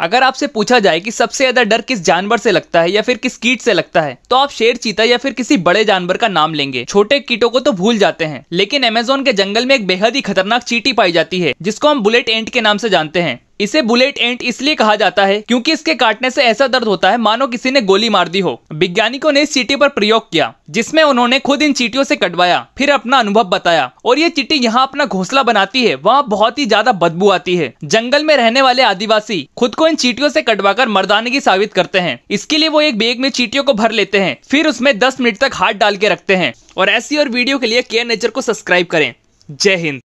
अगर आपसे पूछा जाए कि सबसे ज्यादा डर किस जानवर से लगता है या फिर किस कीट से लगता है तो आप शेर चीता या फिर किसी बड़े जानवर का नाम लेंगे छोटे कीटों को तो भूल जाते हैं लेकिन अमेजोन के जंगल में एक बेहद ही खतरनाक चीटी पाई जाती है जिसको हम बुलेट एंट के नाम से जानते हैं इसे बुलेट एंट इसलिए कहा जाता है क्योंकि इसके काटने से ऐसा दर्द होता है मानो किसी ने गोली मार दी हो वैज्ञानिकों ने इस चीटी पर प्रयोग किया जिसमें उन्होंने खुद इन चीटियों से कटवाया फिर अपना अनुभव बताया और ये चीटी यहाँ अपना घोसला बनाती है वहाँ बहुत ही ज्यादा बदबू आती है जंगल में रहने वाले आदिवासी खुद को इन चीटियों से कटवाकर मर्दानगी साबित करते हैं इसके लिए वो एक बैग में चीटियों को भर लेते हैं फिर उसमें दस मिनट तक हाथ डाल के रखते हैं और ऐसी और वीडियो के लिए केयर नेचर को सब्सक्राइब करें जय हिंद